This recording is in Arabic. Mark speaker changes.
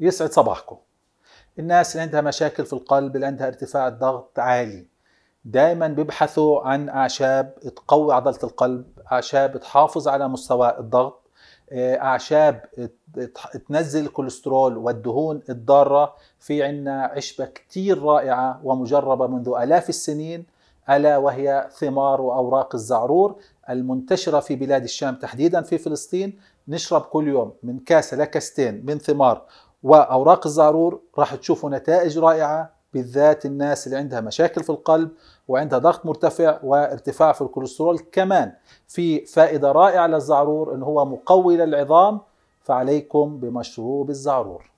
Speaker 1: يسعد صباحكم الناس اللي عندها مشاكل في القلب اللي عندها ارتفاع الضغط عالي دايما بيبحثوا عن اعشاب تقوي عضله القلب اعشاب تحافظ على مستوى الضغط آه، اعشاب تنزل الكوليسترول والدهون الضاره في عنا عشبه كتير رائعه ومجربه منذ الاف السنين الا وهي ثمار واوراق الزعرور المنتشره في بلاد الشام تحديدا في فلسطين نشرب كل يوم من كاسه لكاستين من ثمار واوراق الزعرور راح تشوفوا نتائج رائعه بالذات الناس اللي عندها مشاكل في القلب وعندها ضغط مرتفع وارتفاع في الكوليسترول كمان في فائده رائعه للزعرور ان هو مقوي للعظام فعليكم بمشروب الزعرور